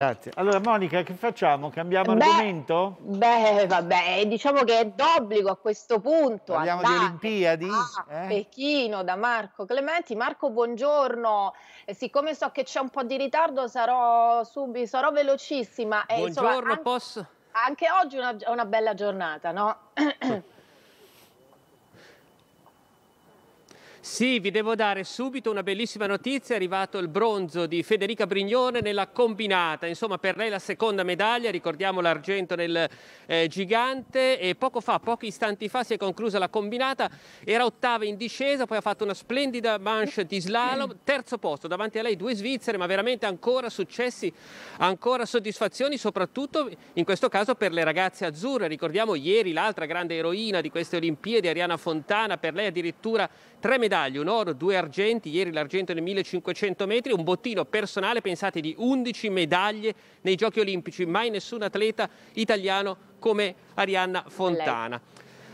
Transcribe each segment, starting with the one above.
Grazie. Allora Monica, che facciamo? Cambiamo beh, argomento? Beh, vabbè, diciamo che è d'obbligo a questo punto. Parliamo di Olimpiadi? Ah, eh? Pechino da Marco Clementi. Marco, buongiorno. Eh, siccome so che c'è un po' di ritardo, sarò, subito, sarò velocissima. Eh, buongiorno, insomma, anche, posso? Anche oggi è una, una bella giornata, no? Sì, vi devo dare subito una bellissima notizia, è arrivato il bronzo di Federica Brignone nella combinata, insomma per lei la seconda medaglia, ricordiamo l'argento nel eh, gigante e poco fa, pochi istanti fa si è conclusa la combinata, era ottava in discesa, poi ha fatto una splendida manche di slalom, terzo posto, davanti a lei due svizzere, ma veramente ancora successi, ancora soddisfazioni, soprattutto in questo caso per le ragazze azzurre, ricordiamo ieri l'altra grande eroina di queste Olimpiadi, Ariana Fontana, per lei addirittura tre medaglie medaglie, un oro, due argenti, ieri l'argento nei 1500 metri, un bottino personale, pensate, di 11 medaglie nei Giochi Olimpici, mai nessun atleta italiano come Arianna Fontana.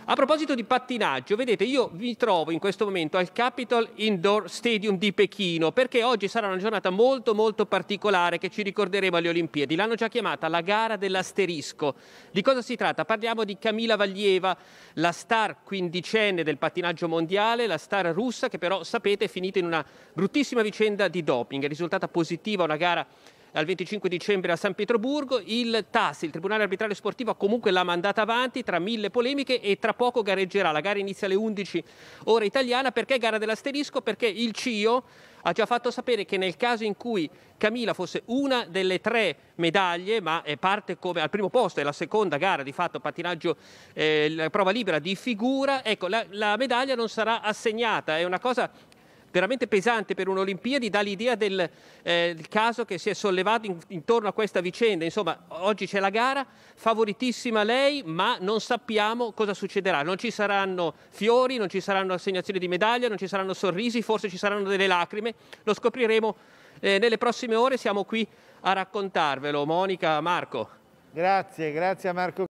A proposito di pattinaggio, vedete, io mi trovo in questo momento al Capital Indoor Stadium di Pechino perché oggi sarà una giornata molto molto particolare che ci ricorderemo alle Olimpiadi. L'hanno già chiamata la gara dell'asterisco. Di cosa si tratta? Parliamo di Camila Valieva, la star quindicenne del pattinaggio mondiale, la star russa che però sapete è finita in una bruttissima vicenda di doping, è risultata positiva una gara dal 25 dicembre a San Pietroburgo. Il TAS, il Tribunale Arbitrale Sportivo, ha comunque la mandata avanti tra mille polemiche e tra poco gareggerà. La gara inizia alle 11 ora italiana. Perché gara dell'asterisco? Perché il CIO ha già fatto sapere che nel caso in cui Camila fosse una delle tre medaglie, ma è parte come al primo posto, è la seconda gara di fatto pattinaggio, eh, prova libera di figura, ecco la, la medaglia non sarà assegnata, è una cosa veramente pesante per un'Olimpiadi dà l'idea del, eh, caso che si è sollevato in, intorno a questa vicenda. Insomma, oggi c'è la gara, favoritissima lei, ma non sappiamo cosa succederà. Non ci saranno fiori, non ci saranno assegnazioni di medaglia, non ci saranno sorrisi, forse ci saranno delle lacrime. Lo scopriremo eh, nelle prossime ore, siamo qui a raccontarvelo. Monica, Marco. Grazie, grazie a Marco.